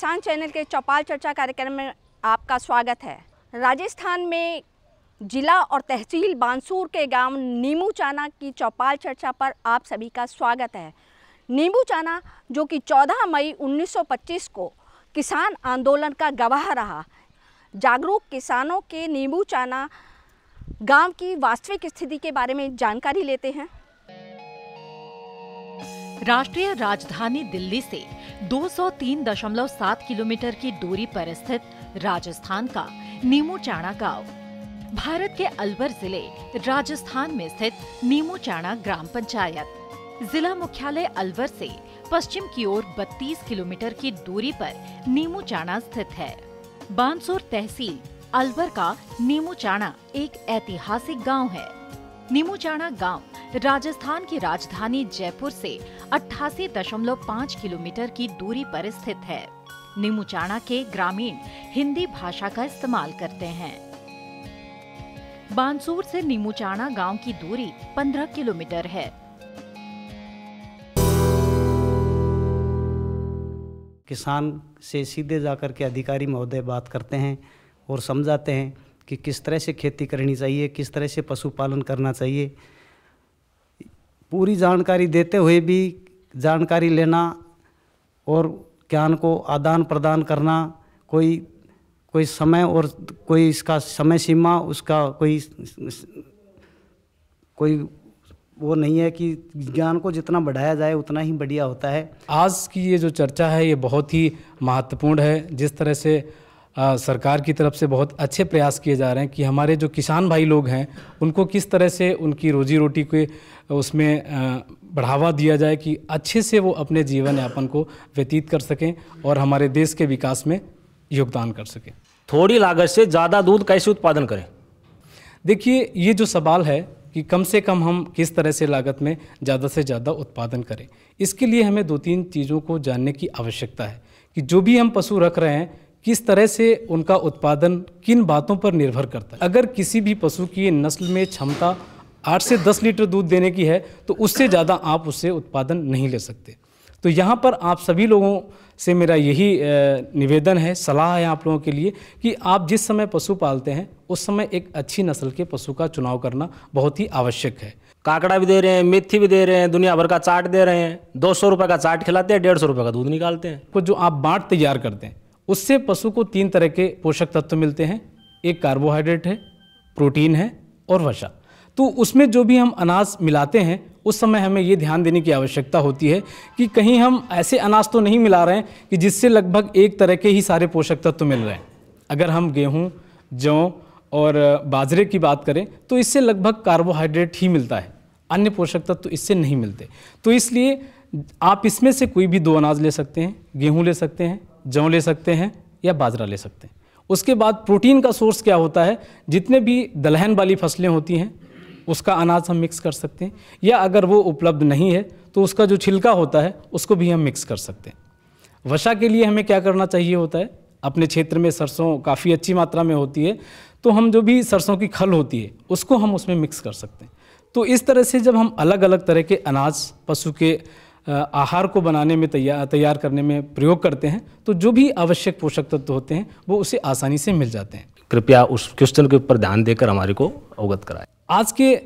किसान चैनल के चौपाल चर्चा कार्यक्रम में आपका स्वागत है राजस्थान में जिला और तहसील बांसूर के गांव नीमू चाना की चौपाल चर्चा पर आप सभी का स्वागत है नींबू चाना जो कि 14 मई 1925 को किसान आंदोलन का गवाह रहा जागरूक किसानों के नींबू चाना गांव की वास्तविक स्थिति के बारे में जानकारी लेते हैं राष्ट्रीय राजधानी दिल्ली से 203.7 किलोमीटर की दूरी पर स्थित राजस्थान का नीमूचाणा गांव भारत के अलवर जिले राजस्थान में स्थित नीमूचाणा ग्राम पंचायत जिला मुख्यालय अलवर से पश्चिम की ओर 32 किलोमीटर की दूरी पर नीमूचाणा स्थित है बांसुर तहसील अलवर का नीमूचाणा एक ऐतिहासिक गांव है नीमूचाणा गांव राजस्थान की राजधानी जयपुर से 88.5 किलोमीटर की दूरी पर स्थित है नीमूचाणा के ग्रामीण हिंदी भाषा का इस्तेमाल करते हैं बांसूर से नीमूचाणा गांव की दूरी 15 किलोमीटर है किसान से सीधे जाकर के अधिकारी महोदय बात करते हैं और समझाते हैं कि किस तरह से खेती करनी चाहिए किस तरह से पशुपालन करना चाहिए पूरी जानकारी देते हुए भी जानकारी लेना और ज्ञान को आदान प्रदान करना कोई कोई समय और कोई इसका समय सीमा उसका कोई कोई वो नहीं है कि ज्ञान को जितना बढ़ाया जाए उतना ही बढ़िया होता है आज की ये जो चर्चा है ये बहुत ही महत्वपूर्ण है जिस तरह से आ, सरकार की तरफ से बहुत अच्छे प्रयास किए जा रहे हैं कि हमारे जो किसान भाई लोग हैं उनको किस तरह से उनकी रोजी रोटी के उसमें आ, बढ़ावा दिया जाए कि अच्छे से वो अपने जीवन यापन को व्यतीत कर सकें और हमारे देश के विकास में योगदान कर सकें थोड़ी लागत से ज़्यादा दूध कैसे उत्पादन करें देखिए ये जो सवाल है कि कम से कम हम किस तरह से लागत में ज़्यादा से ज़्यादा उत्पादन करें इसके लिए हमें दो तीन चीज़ों को जानने की आवश्यकता है कि जो भी हम पशु रख रहे हैं किस तरह से उनका उत्पादन किन बातों पर निर्भर करता है अगर किसी भी पशु की नस्ल में क्षमता आठ से दस लीटर दूध देने की है तो उससे ज़्यादा आप उससे उत्पादन नहीं ले सकते तो यहाँ पर आप सभी लोगों से मेरा यही निवेदन है सलाह है आप लोगों के लिए कि आप जिस समय पशु पालते हैं उस समय एक अच्छी नस्ल के पशु का चुनाव करना बहुत ही आवश्यक है काकड़ा भी दे रहे हैं मेथी भी दे रहे हैं दुनिया भर का चाट दे रहे हैं दो सौ रुपये का चाट खिलाते हैं डेढ़ सौ रुपये का दूध निकालते हैं कुछ जो आप बाट तैयार करते हैं उससे पशु को तीन तरह के पोषक तत्व मिलते हैं एक कार्बोहाइड्रेट है प्रोटीन है और वसा तो उसमें जो भी हम अनाज मिलाते हैं उस समय हमें ये ध्यान देने की आवश्यकता होती है कि कहीं हम ऐसे अनाज तो नहीं मिला रहे हैं कि जिससे लगभग एक तरह के ही सारे पोषक तत्व मिल रहे हैं अगर हम गेहूँ जौ और बाजरे की बात करें तो इससे लगभग कार्बोहाइड्रेट ही मिलता है अन्य पोषक तत्व तो इससे नहीं मिलते तो इसलिए आप इसमें से कोई भी दो अनाज ले सकते हैं गेहूँ ले सकते हैं जौ ले सकते हैं या बाजरा ले सकते हैं उसके बाद प्रोटीन का सोर्स क्या होता है जितने भी दलहन वाली फसलें होती हैं उसका अनाज हम मिक्स कर सकते हैं या अगर वो उपलब्ध नहीं है तो उसका जो छिलका होता है उसको भी हम मिक्स कर सकते हैं वसा के लिए हमें क्या करना चाहिए होता है अपने क्षेत्र में सरसों काफ़ी अच्छी मात्रा में होती है तो हम जो भी सरसों की खल होती है उसको हम उसमें मिक्स कर सकते हैं तो इस तरह से जब हम अलग अलग तरह के अनाज पशु के आहार को बनाने में तैयार तैयार करने में प्रयोग करते हैं तो जो भी आवश्यक पोषक तत्व होते हैं वो उसे आसानी से मिल जाते हैं कृपया उस क्वेश्चन के ऊपर ध्यान देकर हमारे को अवगत कराएं आज के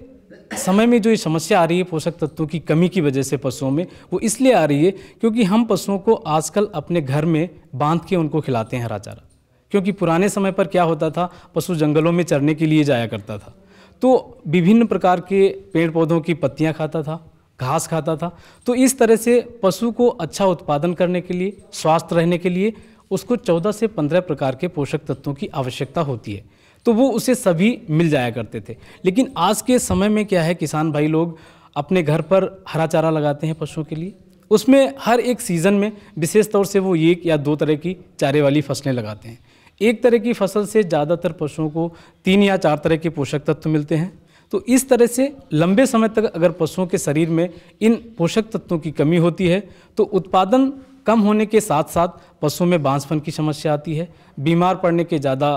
समय में जो ये समस्या आ रही है पोषक तत्वों की कमी की वजह से पशुओं में वो इसलिए आ रही है क्योंकि हम पशुओं को आजकल अपने घर में बांध के उनको खिलाते हैं हरा चारा क्योंकि पुराने समय पर क्या होता था पशु जंगलों में चरने के लिए जाया करता था तो विभिन्न प्रकार के पेड़ पौधों की पत्तियाँ खाता था घास खाता था तो इस तरह से पशु को अच्छा उत्पादन करने के लिए स्वास्थ्य रहने के लिए उसको 14 से 15 प्रकार के पोषक तत्वों की आवश्यकता होती है तो वो उसे सभी मिल जाया करते थे लेकिन आज के समय में क्या है किसान भाई लोग अपने घर पर हरा चारा लगाते हैं पशुओं के लिए उसमें हर एक सीज़न में विशेष तौर से वो एक या दो तरह की चारे वाली फसलें लगाते हैं एक तरह की फसल से ज़्यादातर पशुओं को तीन या चार तरह के पोषक तत्व मिलते हैं तो इस तरह से लंबे समय तक अगर पशुओं के शरीर में इन पोषक तत्वों की कमी होती है तो उत्पादन कम होने के साथ साथ पशुओं में बांसपन की समस्या आती है बीमार पड़ने के ज़्यादा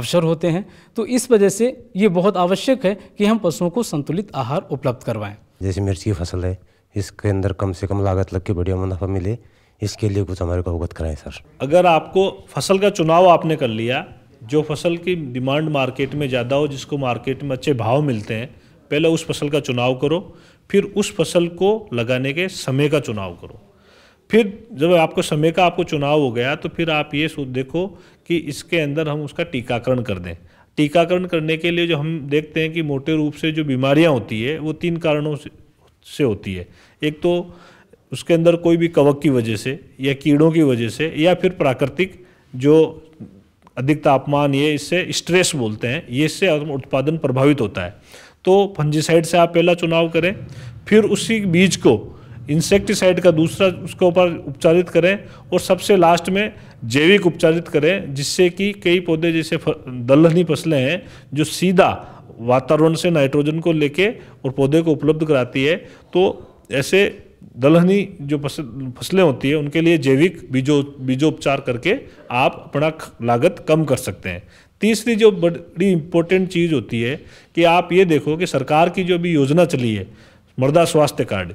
अवसर होते हैं तो इस वजह से ये बहुत आवश्यक है कि हम पशुओं को संतुलित आहार उपलब्ध करवाएं जैसे मिर्ची की फसल है इसके अंदर कम से कम लागत लग के बढ़िया मुनाफा मिले इसके लिए कुछ हमारे को अवगत कराएं सर अगर आपको फसल का चुनाव आपने कर लिया जो फसल की डिमांड मार्केट में ज़्यादा हो जिसको मार्केट में अच्छे भाव मिलते हैं पहले उस फसल का चुनाव करो फिर उस फसल को लगाने के समय का चुनाव करो फिर जब आपको समय का आपको चुनाव हो गया तो फिर आप ये देखो कि इसके अंदर हम उसका टीकाकरण कर दें टीकाकरण करने के लिए जो हम देखते हैं कि मोटे रूप से जो बीमारियां होती है वो तीन कारणों से, से होती है एक तो उसके अंदर कोई भी कवक की वजह से या कीड़ों की वजह से या फिर प्राकृतिक जो अधिक तापमान ये इससे स्ट्रेस बोलते हैं ये इससे उत्पादन प्रभावित होता है तो फंजीसाइड से आप पहला चुनाव करें फिर उसी बीज को इंसेक्टिसाइड का दूसरा उसके ऊपर उपचारित करें और सबसे लास्ट में जैविक उपचारित करें जिससे कि कई पौधे जैसे दलहनी फसलें हैं जो सीधा वातावरण से नाइट्रोजन को लेके और पौधे को उपलब्ध कराती है तो ऐसे दलहनी जो फसलें होती है उनके लिए जैविक बीजो बीजोपचार करके आप अपना लागत कम कर सकते हैं तीसरी जो बड़ी इम्पोर्टेंट चीज़ होती है कि आप ये देखो कि सरकार की जो भी योजना चली है मृदा स्वास्थ्य कार्ड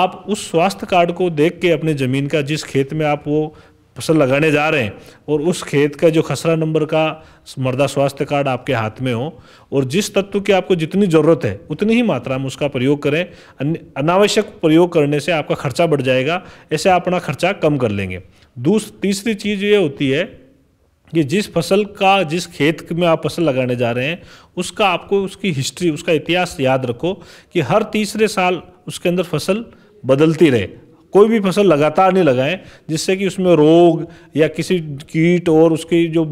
आप उस स्वास्थ्य कार्ड को देख के अपने ज़मीन का जिस खेत में आप वो फसल लगाने जा रहे हैं और उस खेत का जो खसरा नंबर का मृदा स्वास्थ्य कार्ड आपके हाथ में हो और जिस तत्व की आपको जितनी ज़रूरत है उतनी ही मात्रा में उसका प्रयोग करें अनावश्यक प्रयोग करने से आपका खर्चा बढ़ जाएगा ऐसे आप अपना खर्चा कम कर लेंगे दूस तीसरी चीज़ ये होती है कि जिस फसल का जिस खेत में आप फसल लगाने जा रहे हैं उसका आपको उसकी हिस्ट्री उसका इतिहास याद रखो कि हर तीसरे साल उसके अंदर फसल बदलती रहे कोई भी फसल लगातार नहीं लगाएं जिससे कि उसमें रोग या किसी कीट और उसकी जो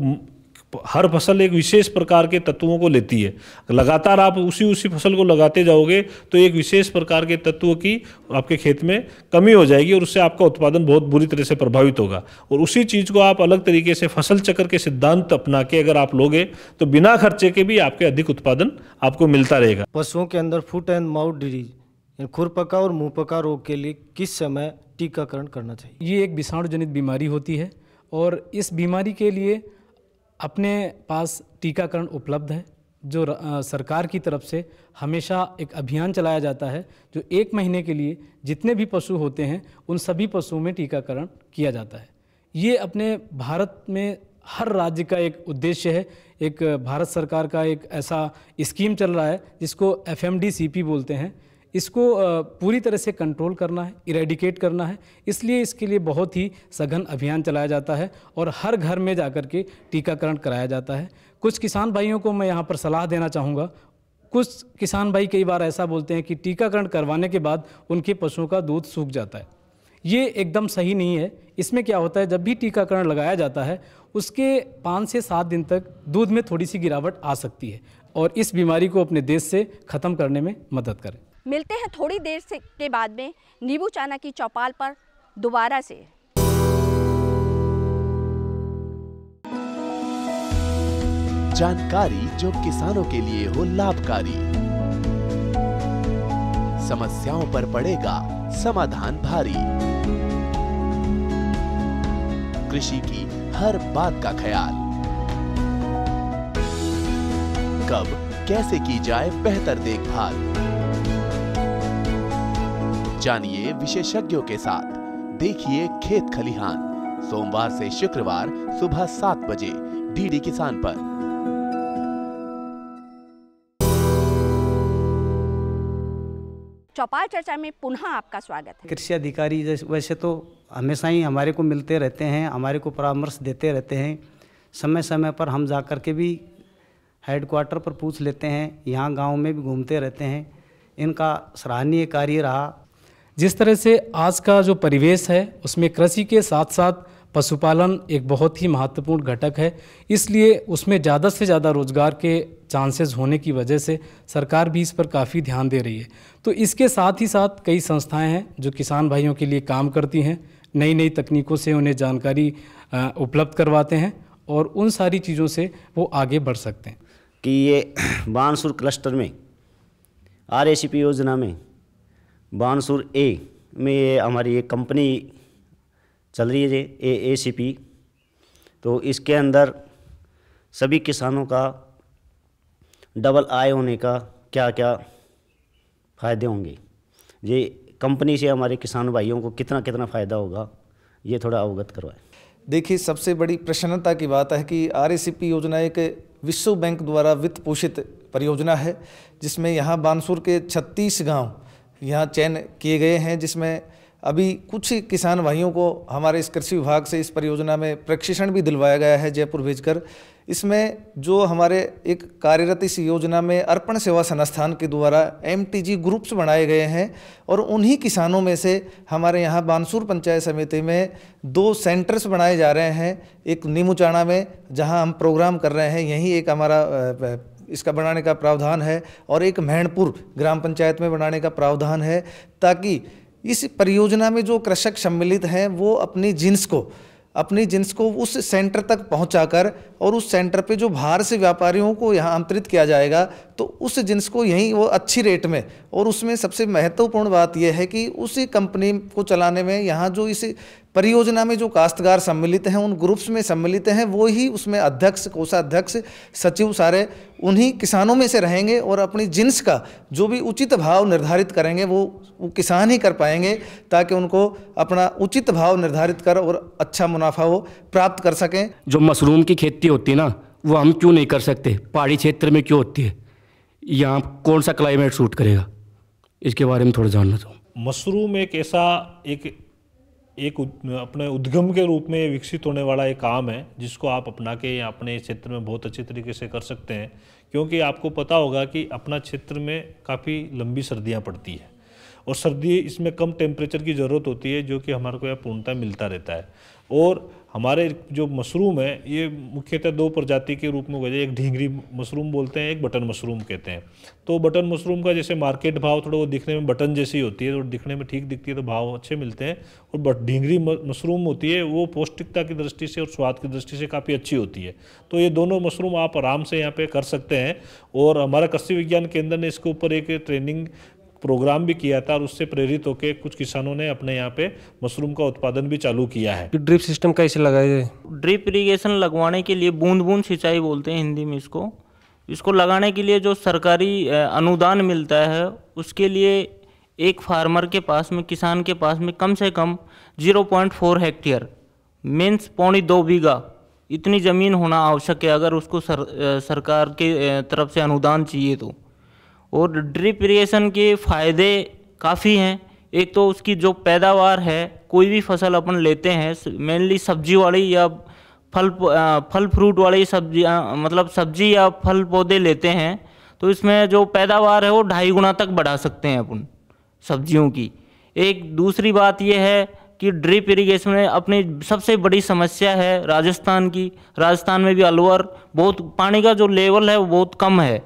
हर फसल एक विशेष प्रकार के तत्वों को लेती है लगातार आप उसी उसी फसल को लगाते जाओगे तो एक विशेष प्रकार के तत्वों की आपके खेत में कमी हो जाएगी और उससे आपका उत्पादन बहुत बुरी तरह से प्रभावित होगा और उसी चीज़ को आप अलग तरीके से फसल चक्र के सिद्धांत अपना के अगर आप लोगे तो बिना खर्चे के भी आपके अधिक उत्पादन आपको मिलता रहेगा पशुओं के अंदर फुट एंड माउथ डिजीज खुरपका और मुंहपका रोग के लिए किस समय टीकाकरण करना चाहिए ये एक विषाणु जनित बीमारी होती है और इस बीमारी के लिए अपने पास टीकाकरण उपलब्ध है जो सरकार की तरफ से हमेशा एक अभियान चलाया जाता है जो एक महीने के लिए जितने भी पशु होते हैं उन सभी पशुओं में टीकाकरण किया जाता है ये अपने भारत में हर राज्य का एक उद्देश्य है एक भारत सरकार का एक ऐसा स्कीम चल रहा है जिसको एफ एम बोलते हैं इसको पूरी तरह से कंट्रोल करना है इरेडिकेट करना है इसलिए इसके लिए बहुत ही सघन अभियान चलाया जाता है और हर घर में जाकर के टीकाकरण कराया जाता है कुछ किसान भाइयों को मैं यहाँ पर सलाह देना चाहूँगा कुछ किसान भाई कई बार ऐसा बोलते हैं कि टीकाकरण करवाने के बाद उनके पशुओं का दूध सूख जाता है ये एकदम सही नहीं है इसमें क्या होता है जब भी टीकाकरण लगाया जाता है उसके पाँच से सात दिन तक दूध में थोड़ी सी गिरावट आ सकती है और इस बीमारी को अपने देश से ख़त्म करने में मदद करें मिलते हैं थोड़ी देर से के बाद में नींबू चाना की चौपाल पर दोबारा से जानकारी जो किसानों के लिए हो लाभकारी समस्याओं पर पड़ेगा समाधान भारी कृषि की हर बात का ख्याल कब कैसे की जाए बेहतर देखभाल जानिए विशेषज्ञों के साथ देखिए खेत खलिहान सोमवार से शुक्रवार सुबह सात बजे डीडी किसान पर चौपाल चर्चा में पुनः आपका स्वागत है कृषि अधिकारी वैसे तो हमेशा ही हमारे को मिलते रहते हैं हमारे को परामर्श देते रहते हैं समय समय पर हम जा कर के भी हेडक्वार्टर पर पूछ लेते हैं यहाँ गांव में भी घूमते रहते हैं इनका सराहनीय कार्य रहा जिस तरह से आज का जो परिवेश है उसमें कृषि के साथ साथ पशुपालन एक बहुत ही महत्वपूर्ण घटक है इसलिए उसमें ज़्यादा से ज़्यादा रोजगार के चांसेस होने की वजह से सरकार भी इस पर काफ़ी ध्यान दे रही है तो इसके साथ ही साथ कई संस्थाएं हैं जो किसान भाइयों के लिए काम करती हैं नई नई तकनीकों से उन्हें जानकारी उपलब्ध करवाते हैं और उन सारी चीज़ों से वो आगे बढ़ सकते हैं कि ये बानसुर क्लस्टर में आर योजना में बानसुर ए में ये हमारी एक कंपनी चल रही है जे ए ए सी पी तो इसके अंदर सभी किसानों का डबल आय होने का क्या क्या फ़ायदे होंगे ये कंपनी से हमारे किसान भाइयों को कितना कितना फ़ायदा होगा ये थोड़ा अवगत करवाएं देखिए सबसे बड़ी प्रसन्नता की बात है कि आर योजना एक विश्व बैंक द्वारा वित्त पोषित परियोजना है जिसमें यहाँ बानसूर के 36 गांव यहाँ चयन किए गए हैं जिसमें अभी कुछ ही किसान भाइयों को हमारे इस कृषि विभाग से इस परियोजना में प्रशिक्षण भी दिलवाया गया है जयपुर भेजकर इसमें जो हमारे एक कार्यरत इस योजना में अर्पण सेवा संस्थान के द्वारा एम ग्रुप्स बनाए गए हैं और उन्हीं किसानों में से हमारे यहाँ बानसूर पंचायत समिति में दो सेंटर्स बनाए जा रहे हैं एक नीमूचाणा में जहाँ हम प्रोग्राम कर रहे हैं यहीं एक हमारा इसका बनाने का प्रावधान है और एक मैणपुर ग्राम पंचायत में बनाने का प्रावधान है ताकि इस परियोजना में जो कृषक सम्मिलित हैं वो अपनी जिन्स को अपनी जिन्स को उस सेंटर तक पहुंचाकर और उस सेंटर पे जो बाहर से व्यापारियों को यहाँ आमंत्रित किया जाएगा तो उस जिन्स को यहीं वो अच्छी रेट में और उसमें सबसे महत्वपूर्ण बात यह है कि उसी कंपनी को चलाने में यहाँ जो इस परियोजना में जो काश्तकार सम्मिलित हैं उन ग्रुप्स में सम्मिलित हैं वो ही उसमें अध्यक्ष कोषाध्यक्ष सचिव सारे उन्हीं किसानों में से रहेंगे और अपनी जिन्स का जो भी उचित भाव निर्धारित करेंगे वो, वो किसान ही कर पाएंगे ताकि उनको अपना उचित भाव निर्धारित कर और अच्छा मुनाफा वो प्राप्त कर सकें जो मशरूम की खेती होती है ना वो हम क्यों नहीं कर सकते पहाड़ी क्षेत्र में क्यों होती है यहाँ कौन सा क्लाइमेट सूट करेगा इसके बारे में थोड़ा जानना चाहूँ मशरूम एक ऐसा एक एक अपने उद्गम के रूप में विकसित होने वाला एक काम है जिसको आप अपना के या अपने क्षेत्र में बहुत अच्छे तरीके से कर सकते हैं क्योंकि आपको पता होगा कि अपना क्षेत्र में काफ़ी लंबी सर्दियाँ पड़ती है और सर्दी इसमें कम टेम्परेचर की ज़रूरत होती है जो कि हमारे को यह पूर्णतः मिलता रहता है और हमारे जो मशरूम है ये मुख्यतः दो प्रजाति के रूप में हो जाए एक ढींगरी मशरूम बोलते हैं एक बटन मशरूम कहते हैं तो बटन मशरूम का जैसे मार्केट भाव थोड़ा वो दिखने में बटन जैसी होती है और तो दिखने में ठीक दिखती है तो भाव अच्छे मिलते हैं और बट ढींगरी मशरूम होती है वो पौष्टिकता की दृष्टि से और स्वाद की दृष्टि से काफ़ी अच्छी होती है तो ये दोनों मशरूम आप आराम से यहाँ पर कर सकते हैं और हमारा कृषि विज्ञान केंद्र ने इसके ऊपर एक ट्रेनिंग प्रोग्राम भी किया था और उससे प्रेरित होकर कुछ किसानों ने अपने यहाँ पे मशरूम का उत्पादन भी चालू किया है ड्रिप सिस्टम कैसे लगाए ड्रिप इरीगेशन लगवाने के लिए बूंद बूंद सिंचाई बोलते हैं हिंदी में इसको इसको लगाने के लिए जो सरकारी अनुदान मिलता है उसके लिए एक फार्मर के पास में किसान के पास में कम से कम 0.4 हेक्टेयर मीन्स पौनी दो बीघा इतनी ज़मीन होना आवश्यक है अगर उसको सर, सरकार के तरफ से अनुदान चाहिए तो और ड्रिप इरीगेशन के फ़ायदे काफ़ी हैं एक तो उसकी जो पैदावार है कोई भी फसल अपन लेते हैं मेनली सब्जी वाली या फल फल फ्रूट वाली सब्जी मतलब सब्जी या फल पौधे लेते हैं तो इसमें जो पैदावार है वो ढाई गुना तक बढ़ा सकते हैं अपन सब्जियों की एक दूसरी बात यह है कि ड्रिप इरीगेशन में अपनी सबसे बड़ी समस्या है राजस्थान की राजस्थान में भी अलवर बहुत पानी का जो लेवल है वो बहुत कम है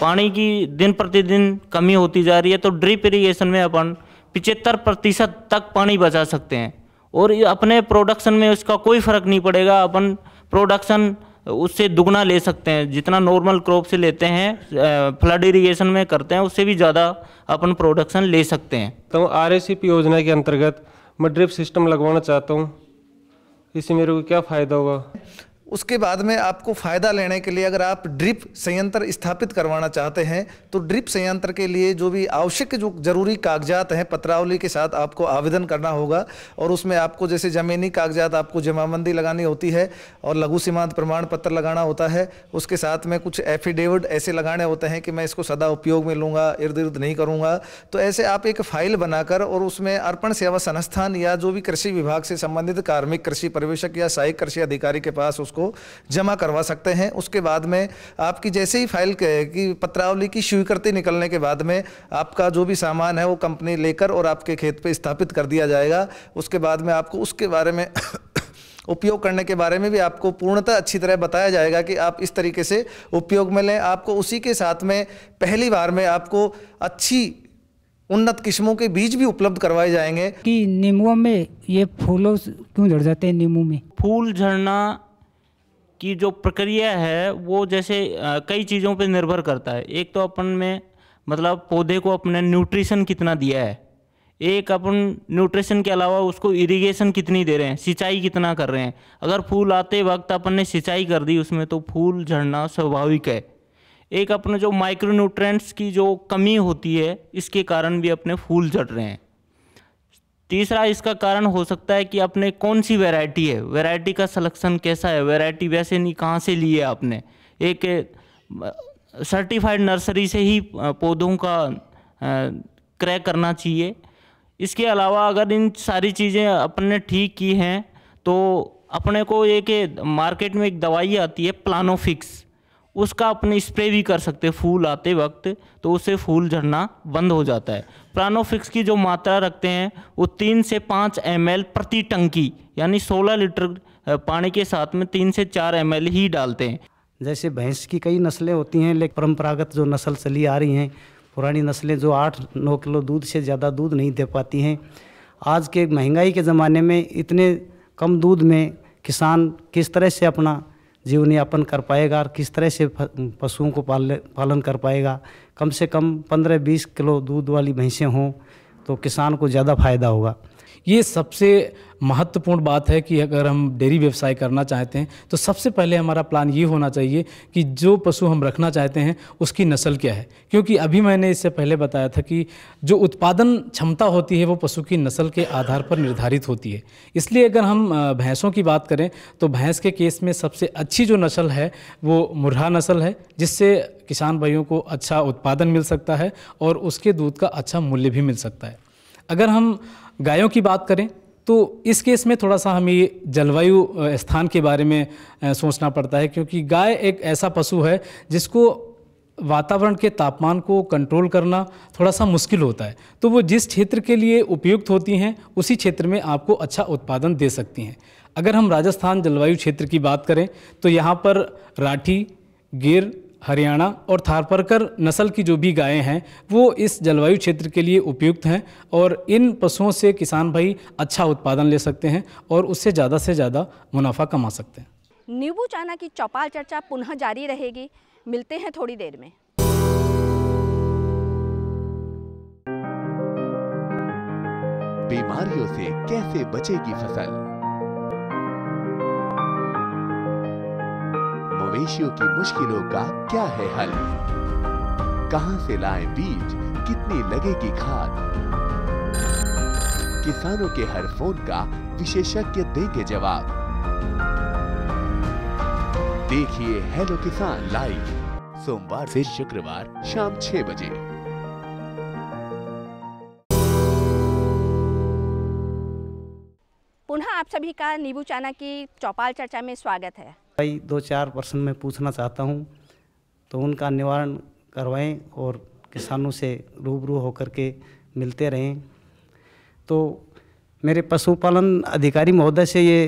पानी की दिन प्रतिदिन कमी होती जा रही है तो ड्रिप इरीगेशन में अपन पिचहत्तर प्रतिशत तक पानी बचा सकते हैं और अपने प्रोडक्शन में उसका कोई फ़र्क नहीं पड़ेगा अपन प्रोडक्शन उससे दुगना ले सकते हैं जितना नॉर्मल क्रॉप से लेते हैं फ्लड इरीगेशन में करते हैं उससे भी ज़्यादा अपन प्रोडक्शन ले सकते हैं तो आर योजना के अंतर्गत मैं ड्रिप सिस्टम लगवाना चाहता हूँ इससे मेरे को क्या फ़ायदा होगा उसके बाद में आपको फ़ायदा लेने के लिए अगर आप ड्रिप संयंत्र स्थापित करवाना चाहते हैं तो ड्रिप संयंत्र के लिए जो भी आवश्यक जो ज़रूरी कागजात हैं पत्रावली के साथ आपको आवेदन करना होगा और उसमें आपको जैसे ज़मीनी कागजात आपको जमाबंदी लगानी होती है और लघु सीमांत प्रमाण पत्र लगाना होता है उसके साथ में कुछ एफिडेविट ऐसे लगाने होते हैं कि मैं इसको सदा उपयोग में लूँगा इर्द गिर्द नहीं करूँगा तो ऐसे आप एक फ़ाइल बनाकर और उसमें अर्पण सेवा संस्थान या जो भी कृषि विभाग से संबंधित कार्मिक कृषि परिवेशक या सहायक कृषि अधिकारी के पास उसको उसको जमा करवा सकते हैं उसके बाद में आपकी जैसे ही फाइल की पत्रावली की स्वीकृति निकलने के बाद में आपका जो भी सामान है वो कंपनी लेकर और आपके खेत पर स्थापित कर दिया जाएगा उसके बाद में आपको उसके बारे में उपयोग करने के बारे में भी आपको पूर्णतः अच्छी तरह बताया जाएगा कि आप इस तरीके से उपयोग में लें आपको उसी के साथ में पहली बार में आपको अच्छी उन्नत किस्मों के बीज भी उपलब्ध करवाए जाएंगे कि नींबू में ये फूलों क्यों झड़ जाते हैं नींबू में फूल झड़ना की जो प्रक्रिया है वो जैसे कई चीज़ों पे निर्भर करता है एक तो अपन में मतलब पौधे को अपने न्यूट्रिशन कितना दिया है एक अपन न्यूट्रिशन के अलावा उसको इरिगेशन कितनी दे रहे हैं सिंचाई कितना कर रहे हैं अगर फूल आते वक्त अपन ने सिंचाई कर दी उसमें तो फूल झड़ना स्वाभाविक है एक अपने जो माइक्रो न्यूट्रेंट्स की जो कमी होती है इसके कारण भी अपने फूल झड़ रहे हैं तीसरा इसका कारण हो सकता है कि आपने कौन सी वैरायटी है वैरायटी का सलेक्शन कैसा है वैरायटी वैसे नहीं कहाँ से ली है आपने एक सर्टिफाइड नर्सरी से ही पौधों का क्रय करना चाहिए इसके अलावा अगर इन सारी चीज़ें अपन ने ठीक की हैं तो अपने को एक मार्केट में एक दवाई आती है प्लानोफिक्स उसका अपने स्प्रे भी कर सकते हैं फूल आते वक्त तो उससे फूल झड़ना बंद हो जाता है प्रानोफिक्स की जो मात्रा रखते हैं वो तीन से पाँच एम प्रति टंकी यानी सोलह लीटर पानी के साथ में तीन से चार एम ही डालते हैं जैसे भैंस की कई नस्लें होती हैं लेकिन परंपरागत जो नस्ल चली आ रही हैं पुरानी नस्लें जो आठ नौ किलो दूध से ज़्यादा दूध नहीं दे पाती हैं आज के महंगाई के ज़माने में इतने कम दूध में किसान किस तरह से अपना जीवन यापन कर पाएगा और किस तरह से पशुओं को पाल पालन कर पाएगा कम से कम पंद्रह बीस किलो दूध वाली भैंसें हों तो किसान को ज़्यादा फायदा होगा ये सबसे महत्वपूर्ण बात है कि अगर हम डेयरी व्यवसाय करना चाहते हैं तो सबसे पहले हमारा प्लान ये होना चाहिए कि जो पशु हम रखना चाहते हैं उसकी नस्ल क्या है क्योंकि अभी मैंने इससे पहले बताया था कि जो उत्पादन क्षमता होती है वो पशु की नस्ल के आधार पर निर्धारित होती है इसलिए अगर हम भैंसों की बात करें तो भैंस के केस में सबसे अच्छी जो नस्ल है वो मुरहा नस्ल है जिससे किसान भाइयों को अच्छा उत्पादन मिल सकता है और उसके दूध का अच्छा मूल्य भी मिल सकता है अगर हम गायों की बात करें तो इस केस में थोड़ा सा हमें जलवायु स्थान के बारे में सोचना पड़ता है क्योंकि गाय एक ऐसा पशु है जिसको वातावरण के तापमान को कंट्रोल करना थोड़ा सा मुश्किल होता है तो वो जिस क्षेत्र के लिए उपयुक्त होती हैं उसी क्षेत्र में आपको अच्छा उत्पादन दे सकती हैं अगर हम राजस्थान जलवायु क्षेत्र की बात करें तो यहाँ पर राठी गिर हरियाणा और थारपरकर नस्ल की जो भी गायें हैं वो इस जलवायु क्षेत्र के लिए उपयुक्त हैं और इन पशुओं से किसान भाई अच्छा उत्पादन ले सकते हैं और उससे ज़्यादा से ज़्यादा मुनाफा कमा सकते हैं नींबू चाना की चौपाल चर्चा पुनः जारी रहेगी मिलते हैं थोड़ी देर में बीमारियों से कैसे बचेगी फसल मवेशियों की मुश्किलों का क्या है हल कहां से लाए बीज कितनी लगेगी खाद किसानों के हर फोन का विशेषज्ञ देंगे जवाब देखिए हेलो किसान लाइव सोमवार से शुक्रवार शाम छह बजे पुनः आप सभी का नींबू चाना की चौपाल चर्चा में स्वागत है भाई दो चार पर्सन में पूछना चाहता हूँ तो उनका निवारण करवाएं और किसानों से रूबरू होकर के मिलते रहें तो मेरे पशुपालन अधिकारी महोदय से ये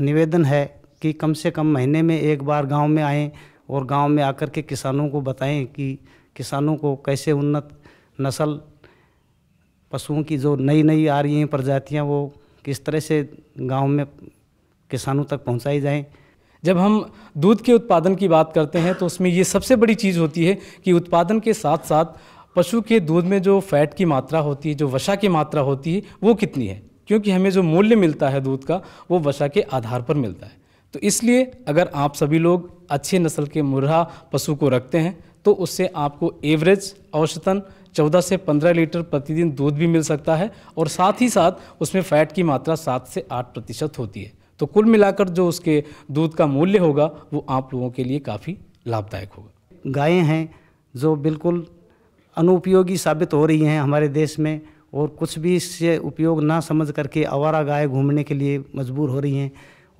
निवेदन है कि कम से कम महीने में एक बार गांव में आएं और गांव में आकर के किसानों को बताएं कि किसानों को कैसे उन्नत नस्ल पशुओं की जो नई नई आ रही हैं प्रजातियाँ वो किस तरह से गांव में किसानों तक पहुंचाई जाएं जब हम दूध के उत्पादन की बात करते हैं तो उसमें ये सबसे बड़ी चीज़ होती है कि उत्पादन के साथ साथ पशु के दूध में जो फैट की मात्रा होती है जो वसा की मात्रा होती है वो कितनी है क्योंकि हमें जो मूल्य मिलता है दूध का वो वसा के आधार पर मिलता है तो इसलिए अगर आप सभी लोग अच्छे नस्ल के मुर्रा पशु को रखते हैं तो उससे आपको एवरेज औसतन 14 से 15 लीटर प्रतिदिन दूध भी मिल सकता है और साथ ही साथ उसमें फ़ैट की मात्रा 7 से 8 प्रतिशत होती है तो कुल मिलाकर जो उसके दूध का मूल्य होगा वो आप लोगों के लिए काफ़ी लाभदायक होगा गायें हैं जो बिल्कुल अनुपयोगी साबित हो रही हैं हमारे देश में और कुछ भी इससे उपयोग ना समझ करके आवारा गाय घूमने के लिए मजबूर हो रही हैं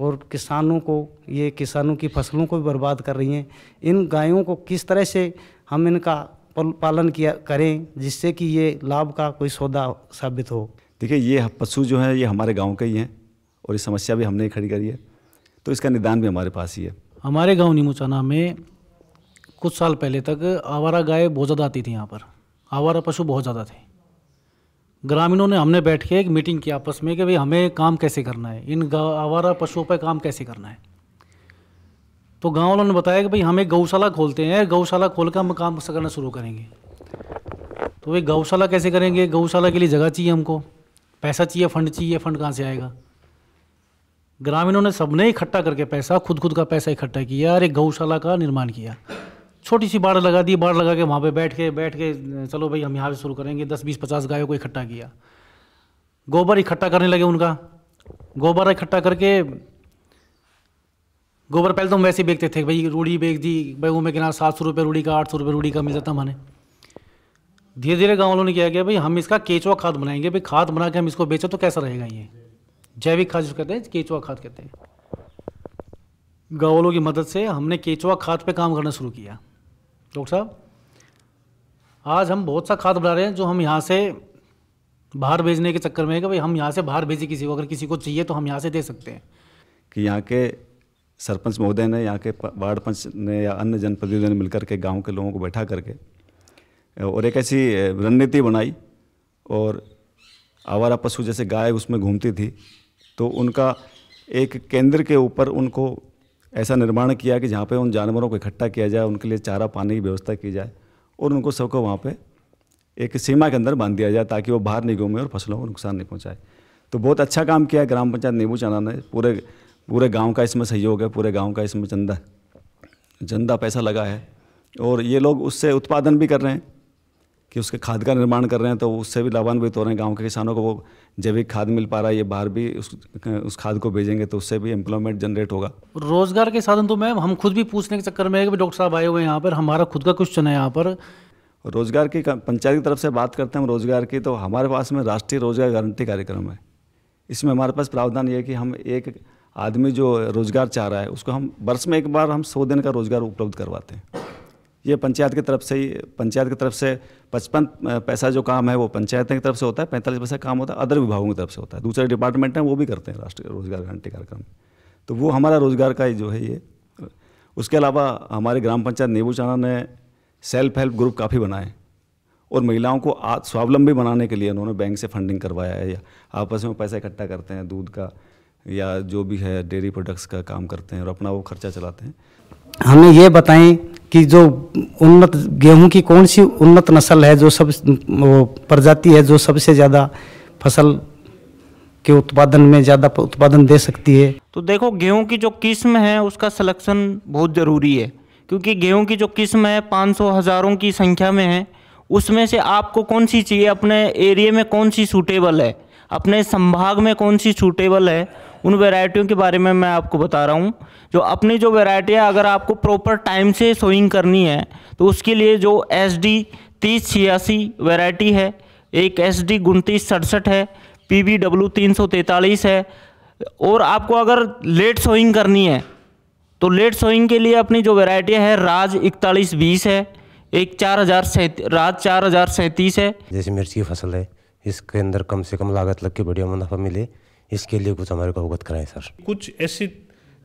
और किसानों को ये किसानों की फसलों को भी बर्बाद कर रही हैं इन गायों को किस तरह से हम इनका पालन किया करें जिससे कि ये लाभ का कोई सौदा साबित हो देखिए ये पशु जो है ये हमारे गांव के ही हैं और ये समस्या भी हमने खड़ी करी है तो इसका निदान भी हमारे पास ही है हमारे गांव नीमूचाना में कुछ साल पहले तक आवारा गाय बहुत ज़्यादा आती थी यहाँ पर आवारा पशु बहुत ज़्यादा थे ग्रामीणों ने हमने बैठ के एक मीटिंग की आपस में कि भाई हमें काम कैसे करना है इन आवारा पशुओं पर काम कैसे करना है तो गाँव वालों ने बताया कि भाई हमें गौशाला खोलते हैं गौशाला खोल कर हम काम करना शुरू करेंगे तो भाई गौशाला कैसे करेंगे गौशाला के लिए जगह चाहिए हमको पैसा चाहिए फंड चाहिए फंड कहाँ से आएगा ग्रामीणों ने सबने इकट्ठा करके पैसा खुद खुद का पैसा इकट्ठा किया और एक गौशाला का निर्माण किया छोटी सी बाढ़ लगा दी बाढ़ लगा के वहाँ पे बैठ के बैठ के चलो भाई हम यहाँ से शुरू करेंगे दस बीस पचास गायों को इकट्ठा किया गोबर इकट्ठा करने लगे उनका गोबर इकट्ठा करके गोबर पहले तो हम वैसे बेचते थे भाई रूढ़ी बेच दी भाई वो मैं किनारा सात सौ रुपये रूढ़ी का आठ सौ रुपये रूढ़ी का मिल जाता हमारे धीरे धीरे गाँव वालों ने किया गया भाई हम इसका केचवा खाद बनाएंगे भाई खाद बना के हम इसको बेचो तो कैसा रहेगा ये जैविक खाद जिसको कहते हैं केचुआ खाद कहते हैं गाँव वालों की मदद से हमने केचुआ खाद पे काम करना शुरू किया डॉक्टर साहब आज हम बहुत सा खाद बना रहे हैं जो हम यहाँ से बाहर भेजने के चक्कर में है कि भाई हम यहाँ से बाहर भेजें किसी को अगर किसी को चाहिए तो हम यहाँ से दे सकते हैं कि यहाँ के सरपंच महोदय ने यहाँ के वार्ड पंच ने या अन्य जनप्रतिनिधियों ने मिलकर के गांव के लोगों को बैठा करके और एक ऐसी रणनीति बनाई और आवारा पशु जैसे गाय उसमें घूमती थी तो उनका एक केंद्र के ऊपर उनको ऐसा निर्माण किया कि जहाँ पे उन जानवरों को इकट्ठा किया जाए उनके लिए चारा पानी की व्यवस्था की जाए और उनको सबको वहाँ पे एक सीमा के अंदर बांध दिया जाए ताकि वो बाहर नहीं घूमें और फसलों को नुकसान नहीं पहुँचाए तो बहुत अच्छा काम किया ग्राम पंचायत नींबू चाना ने पूरे पूरे गाँव का इसमें सहयोग है पूरे गाँव का इसमें चंदा चंदा पैसा लगा है और ये लोग उससे उत्पादन भी कर रहे हैं कि उसके खाद का निर्माण कर रहे हैं तो उससे भी लाभान्वित हो रहे हैं गाँव के किसानों को वो जैविक खाद मिल पा रहा है ये बाहर भी उस उस खाद को भेजेंगे तो उससे भी एम्प्लॉयमेंट जनरेट होगा रोजगार के साधन तो मैम हम खुद भी पूछने के चक्कर में है कि डॉक्टर साहब आए हुए हैं यहाँ पर हमारा खुद का क्वेश्चन है यहाँ पर रोजगार की पंचायत की तरफ से बात करते हैं हम रोजगार की तो हमारे पास में राष्ट्रीय रोजगार गारंटी कार्यक्रम है इसमें हमारे पास प्रावधान ये है कि हम एक आदमी जो रोजगार चाह रहा है उसको हम वर्ष में एक बार हम सौ दिन का रोजगार उपलब्ध करवाते हैं ये पंचायत की तरफ से ही पंचायत की तरफ से पचपन पैसा जो काम है वो पंचायत की तरफ से होता है पैंतालीस पैसा काम होता है अदर विभागों की तरफ से होता है दूसरे डिपार्टमेंट हैं वो भी करते हैं राष्ट्रीय रोजगार गारंटी कार्यक्रम तो वो हमारा रोजगार का जो है ये उसके अलावा हमारे ग्राम पंचायत नेबू चाणा ने सेल्फ हेल्प ग्रुप काफ़ी बनाए और महिलाओं को स्वावलंबी बनाने के लिए उन्होंने बैंक से फंडिंग करवाया है या आपस में पैसा इकट्ठा करते हैं दूध का या जो भी है डेयरी प्रोडक्ट्स का काम करते हैं और अपना वो खर्चा चलाते हैं हमें ये बताएं कि जो उन्नत गेहूं की कौन सी उन्नत नस्ल है जो सब प्रजाति है जो सबसे ज़्यादा फसल के उत्पादन में ज़्यादा उत्पादन दे सकती है तो देखो गेहूं की जो किस्म है उसका सिलेक्शन बहुत ज़रूरी है क्योंकि गेहूं की जो किस्म है पाँच सौ हज़ारों की संख्या में है उसमें से आपको कौन सी चाहिए अपने एरिए में कौन सी सूटेबल है अपने संभाग में कौन सी सूटेबल है उन वेराइटियों के बारे में मैं आपको बता रहा हूँ जो अपनी जो वेराइटी है अगर आपको प्रॉपर टाइम से सोइंग करनी है तो उसके लिए जो एस डी तीस छियासी वेराइटी है एक एस डी उनतीस सड़सठ है पी बी डब्लू तीन सौ तैंतालीस है और आपको अगर लेट सोइंग करनी है तो लेट सोइंग के लिए अपनी जो वेराइटियाँ है राज इकतालीस बीस है एक चार हज़ार राज चार हज़ार सैंतीस है जैसे मिर्च की फसल है इसके अंदर कम से कम लागत लग के बढ़िया मुनाफा मिले इसके लिए कुछ हमारे को अवगत कराएं सर कुछ ऐसी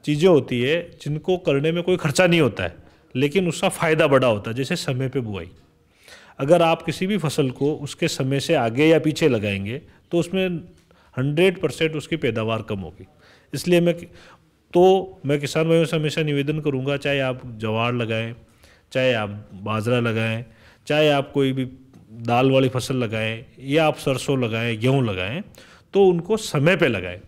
चीज़ें होती है जिनको करने में कोई खर्चा नहीं होता है लेकिन उसका फ़ायदा बड़ा होता है जैसे समय पर बुआई अगर आप किसी भी फसल को उसके समय से आगे या पीछे लगाएंगे तो उसमें हंड्रेड परसेंट उसकी पैदावार कम होगी इसलिए मैं तो मैं किसान भाइयों से हमेशा निवेदन करूँगा चाहे आप जवार लगाएं चाहे आप बाजरा लगाएं चाहे आप कोई भी दाल वाली फसल लगाएं या आप सरसों लगाएं गेहूँ लगाएं तो उनको समय पे लगाए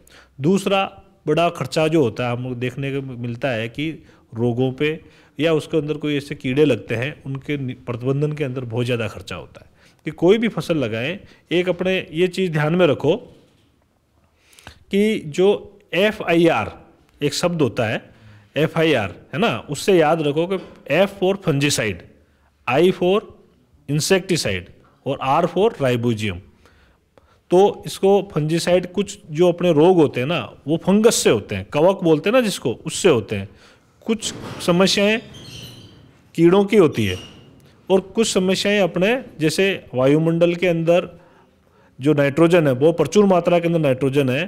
दूसरा बड़ा खर्चा जो होता है हम देखने को मिलता है कि रोगों पे या उसके अंदर कोई ऐसे कीड़े लगते हैं उनके प्रबंधन के अंदर बहुत ज़्यादा खर्चा होता है कि कोई भी फसल लगाएं एक अपने ये चीज़ ध्यान में रखो कि जो एफ आई आर एक शब्द होता है एफ आई आर है ना उससे याद रखो कि F four fungicide I four insecticide और आर फोर राइबोजियम तो इसको फंजीसाइड कुछ जो अपने रोग होते हैं ना वो फंगस से होते हैं कवक बोलते हैं ना जिसको उससे होते हैं कुछ समस्याएं कीड़ों की होती है और कुछ समस्याएं अपने जैसे वायुमंडल के अंदर जो नाइट्रोजन है वो प्रचुर मात्रा के अंदर नाइट्रोजन है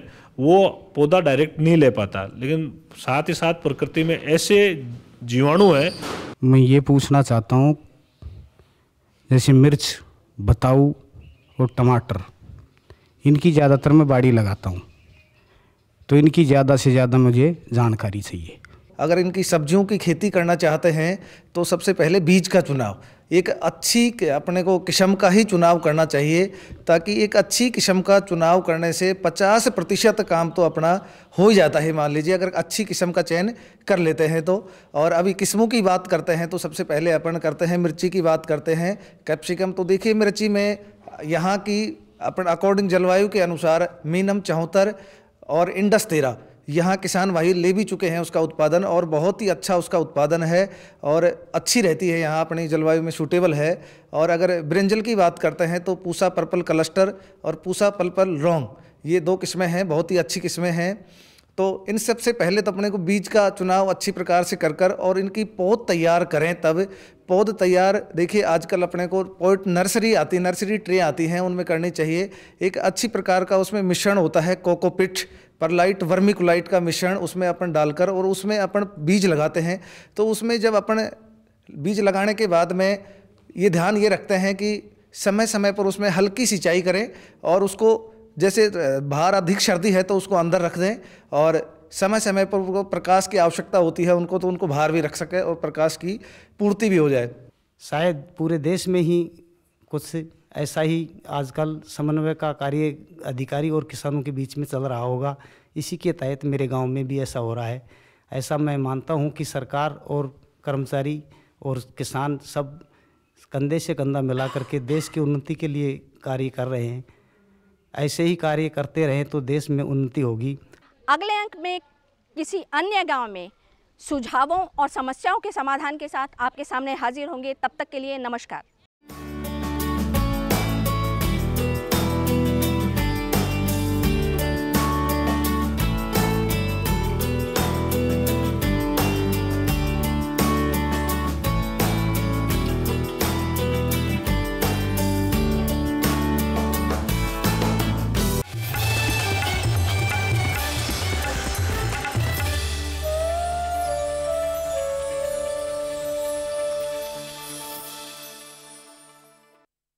वो पौधा डायरेक्ट नहीं ले पाता लेकिन साथ ही साथ प्रकृति में ऐसे जीवाणु हैं मैं ये पूछना चाहता हूँ जैसे मिर्च बताऊ और टमाटर इनकी ज़्यादातर मैं बाड़ी लगाता हूँ तो इनकी ज़्यादा से ज़्यादा मुझे जानकारी चाहिए अगर इनकी सब्जियों की खेती करना चाहते हैं तो सबसे पहले बीज का चुनाव एक अच्छी अपने को किस्म का ही चुनाव करना चाहिए ताकि एक अच्छी किस्म का चुनाव करने से 50 प्रतिशत काम तो अपना हो ही जाता है मान लीजिए अगर अच्छी किस्म का चयन कर लेते हैं तो और अभी किस्मों की बात करते हैं तो सबसे पहले अपन करते हैं मिर्ची की बात करते हैं कैप्सिकम तो देखिए मिर्ची में यहाँ की अपन अकॉर्डिंग जलवायु के अनुसार मीनम चौहत्तर और इंडस तेरह यहाँ किसान भाई ले भी चुके हैं उसका उत्पादन और बहुत ही अच्छा उसका उत्पादन है और अच्छी रहती है यहाँ अपनी जलवायु में सूटेबल है और अगर ब्रिंजल की बात करते हैं तो पूसा पर्पल क्लस्टर और पूसा पर्पल रोंग ये दो किस्में हैं बहुत ही अच्छी किस्में हैं तो इन सबसे पहले तो अपने को बीज का चुनाव अच्छी प्रकार से कर कर और इनकी पौध तैयार करें तब पौध तैयार देखिए आजकल अपने को पोइट नर्सरी आती नर्सरी ट्रे आती हैं उनमें करनी चाहिए एक अच्छी प्रकार का उसमें मिश्रण होता है कोकोपिट पर लाइट वर्मिकुलाइट का मिश्रण उसमें अपन डालकर और उसमें अपन बीज लगाते हैं तो उसमें जब अपन बीज लगाने के बाद में ये ध्यान ये रखते हैं कि समय समय पर उसमें हल्की सिंचाई करें और उसको जैसे बाहर अधिक सर्दी है तो उसको अंदर रख दें और समय समय पर उनको प्रकाश की आवश्यकता होती है उनको तो उनको बाहर भी रख सके और प्रकाश की पूर्ति भी हो जाए शायद पूरे देश में ही कुछ ऐसा ही आजकल समन्वय का कार्य अधिकारी और किसानों के बीच में चल रहा होगा इसी के तहत मेरे गांव में भी ऐसा हो रहा है ऐसा मैं मानता हूं कि सरकार और कर्मचारी और किसान सब कंधे से कंधा मिला करके देश की उन्नति के लिए कार्य कर रहे हैं ऐसे ही कार्य करते रहें तो देश में उन्नति होगी अगले अंक में किसी अन्य गांव में सुझावों और समस्याओं के समाधान के साथ आपके सामने हाजिर होंगे तब तक के लिए नमस्कार